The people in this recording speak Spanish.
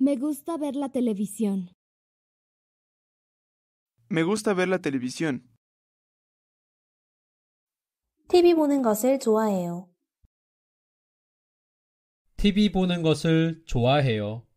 Me gusta ver la televisión. Me gusta ver la televisión. TV 보는 것을 좋아해요. TV 보는 것을 좋아해요.